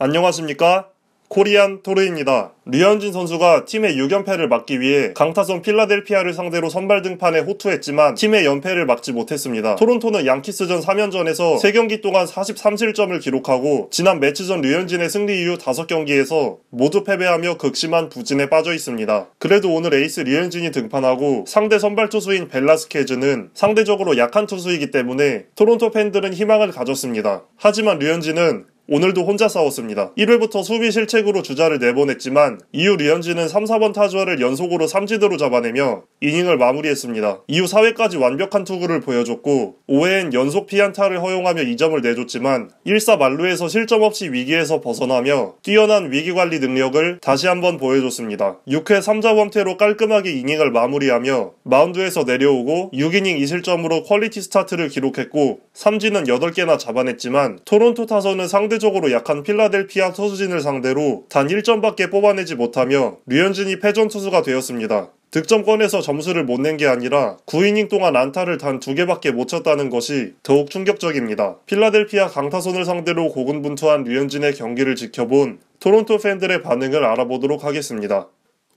안녕하십니까? 코리안 토르입니다. 류현진 선수가 팀의 6연패를 막기 위해 강타성 필라델피아를 상대로 선발 등판에 호투했지만 팀의 연패를 막지 못했습니다. 토론토는 양키스전 3연전에서 3경기 동안 43실점을 기록하고 지난 매치전 류현진의 승리 이후 5경기에서 모두 패배하며 극심한 부진에 빠져 있습니다. 그래도 오늘 에이스 류현진이 등판하고 상대 선발 투수인 벨라스케즈는 상대적으로 약한 투수이기 때문에 토론토 팬들은 희망을 가졌습니다. 하지만 류현진은 오늘도 혼자 싸웠습니다. 1회부터 수비 실책으로 주자를 내보냈지만 이후 류현진은 3, 4번 타자를 연속으로 3지대로 잡아내며 이닝을 마무리했습니다. 이후 4회까지 완벽한 투구를 보여줬고 5회엔 연속 피안타를 허용하며 2점을 내줬지만 1사 말루에서 실점 없이 위기에서 벗어나며 뛰어난 위기관리 능력을 다시 한번 보여줬습니다. 6회 3자 범퇴로 깔끔하게 이닝을 마무리하며 마운드에서 내려오고 6이닝 2실점으로 퀄리티 스타트를 기록했고 3지는 8개나 잡아냈지만 토론토 타선은 상대 상대적으로 약한 필라델피아 투수진을 상대로 단 1점밖에 뽑아내지 못하며 류현진이 패전 투수가 되었습니다. 득점권에서 점수를 못 낸 게 아니라 9이닝 동안 안타를 단 2개밖에 못 쳤다는 것이 더욱 충격적입니다. 필라델피아 강타선을 상대로 고군분투한 류현진의 경기를 지켜본 토론토 팬들의 반응을 알아보도록 하겠습니다.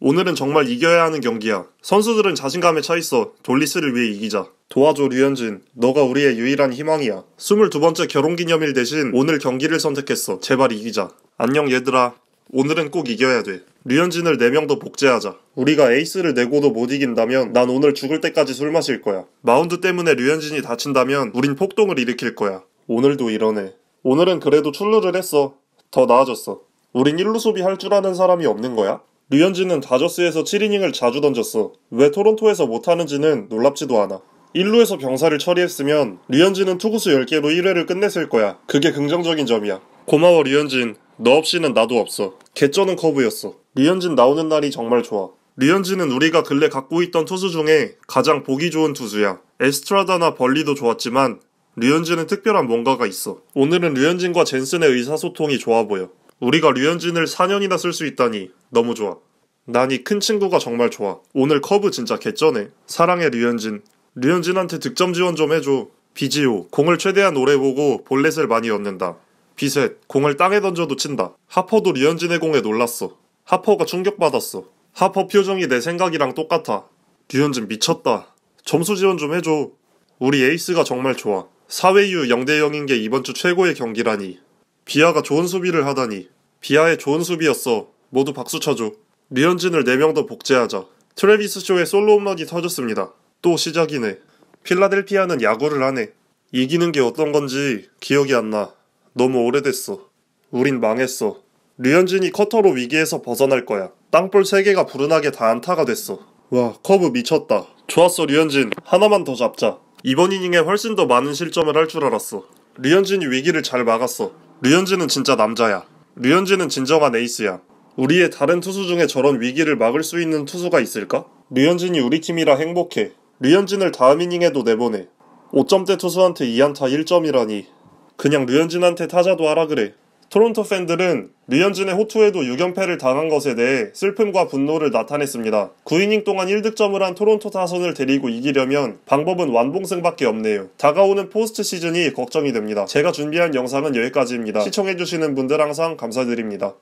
오늘은 정말 이겨야 하는 경기야. 선수들은 자신감에 차 있어. 돌리스를 위해 이기자. 도와줘 류현진. 너가 우리의 유일한 희망이야. 22번째 결혼기념일 대신 오늘 경기를 선택했어. 제발 이기자. 안녕 얘들아. 오늘은 꼭 이겨야 돼. 류현진을 4명 더 복제하자. 우리가 에이스를 내고도 못 이긴다면 난 오늘 죽을 때까지 술 마실 거야. 마운드 때문에 류현진이 다친다면 우린 폭동을 일으킬 거야. 오늘도 이러네. 오늘은 그래도 출루를 했어. 더 나아졌어. 우린 일루수비 할 줄 아는 사람이 없는 거야? 류현진은 다저스에서 7이닝을 자주 던졌어. 왜 토론토에서 못하는지는 놀랍지도 않아. 1루에서 병사를 처리했으면 류현진은 투구수 10개로 1회를 끝냈을 거야. 그게 긍정적인 점이야. 고마워 류현진. 너 없이는 나도 없어. 개쩌는 커브였어. 류현진 나오는 날이 정말 좋아. 류현진은 우리가 근래 갖고 있던 투수 중에 가장 보기 좋은 투수야. 에스트라다나 벌리도 좋았지만 류현진은 특별한 뭔가가 있어. 오늘은 류현진과 젠슨의 의사소통이 좋아 보여. 우리가 류현진을 4년이나 쓸 수 있다니 너무 좋아. 난 이 큰 친구가 정말 좋아. 오늘 커브 진짜 개쩌네. 사랑해 류현진. 류현진한테 득점 지원 좀 해줘. 비지오 공을 최대한 오래 보고 볼넷을 많이 얻는다. 비셋 공을 땅에 던져 도친다 하퍼도 류현진의 공에 놀랐어. 하퍼가 충격받았어. 하퍼 표정이 내 생각이랑 똑같아. 류현진 미쳤다. 점수 지원 좀 해줘. 우리 에이스가 정말 좋아. 4회 이후 0대0인 게 이번 주 최고의 경기라니. 비아가 좋은 수비를 하다니. 비아의 좋은 수비였어. 모두 박수 쳐줘. 류현진을 4명 더 복제하자. 트레비스 쇼의 솔로 홈런이 터졌습니다. 또 시작이네. 필라델피아는 야구를 하네. 이기는 게 어떤 건지 기억이 안 나. 너무 오래됐어. 우린 망했어. 류현진이 커터로 위기에서 벗어날 거야. 땅볼 3개가 불운하게 다 안타가 됐어. 와, 커브 미쳤다. 좋았어, 류현진. 하나만 더 잡자. 이번 이닝에 훨씬 더 많은 실점을 할 줄 알았어. 류현진이 위기를 잘 막았어. 류현진은 진짜 남자야. 류현진은 진정한 에이스야. 우리의 다른 투수 중에 저런 위기를 막을 수 있는 투수가 있을까? 류현진이 우리 팀이라 행복해. 류현진을 다음 이닝에도 내보내. 5점대 투수한테 2안타 1점이라니. 그냥 류현진한테 타자도 하라 그래. 토론토 팬들은 류현진의 호투에도 6연패를 당한 것에 대해 슬픔과 분노를 나타냈습니다. 9이닝 동안 1득점을 한 토론토 타선을 데리고 이기려면 방법은 완봉승밖에 없네요. 다가오는 포스트 시즌이 걱정이 됩니다. 제가 준비한 영상은 여기까지입니다. 시청해주시는 분들 항상 감사드립니다.